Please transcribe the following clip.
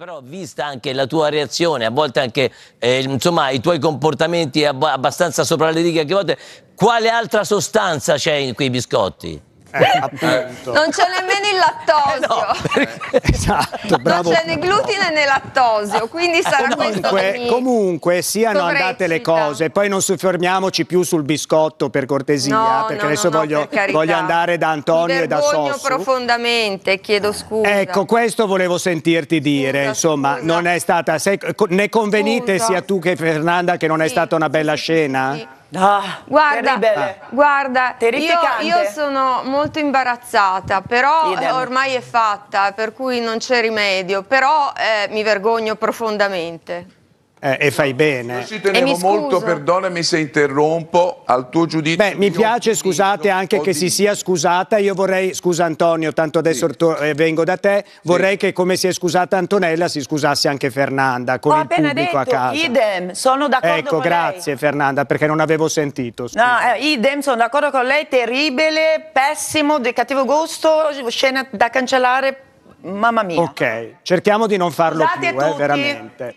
però vista anche la tua reazione, a volte anche eh, insomma, i tuoi comportamenti abbastanza sopra le righe, quale altra sostanza c'è in quei biscotti? Eh, appunto. Non c'è nemmeno il lattosio. Eh, no, esatto, bravo. Non c'è né glutine né lattosio, quindi eh, sarà comunque, questo Comunque siano andate le cose, poi non soffermiamoci più sul biscotto per cortesia, no, perché no, adesso voglio, per voglio, andare da Antonio e da Sossu. profondamente, chiedo scusa. Ecco, questo volevo sentirti dire, scusa, insomma, scusa. non è stata... Sei, ne convenite scusa. sia tu che Fernanda che non è stata una bella scena? Sì. Ah, guarda, terribile. guarda io, io, sono molto imbarazzata, però Idem. Eh, ormai è fatta, per cui non c'è rimedio, però eh, mi vergogno profondamente. Eh, e fai bene. Io ci tenevo molto, perdonami se interrompo, al tuo giudizio. Beh, mi piace, scusate, anche che di... si sia scusata. Io vorrei, scusa Antonio, tanto adesso sì. Eh, vengo da te, sì. vorrei che come si è scusata Antonella si scusasse anche Fernanda con Ho il pubblico detto, a casa. idem, sono d'accordo ecco, con lei. Ecco, grazie Fernanda, perché non avevo sentito. Scusa. No, eh, idem, sono d'accordo con lei, terribile, pessimo, di cattivo gusto, scena da cancellare, mamma mia. Ok, cerchiamo di non farlo Scusate più, eh, veramente.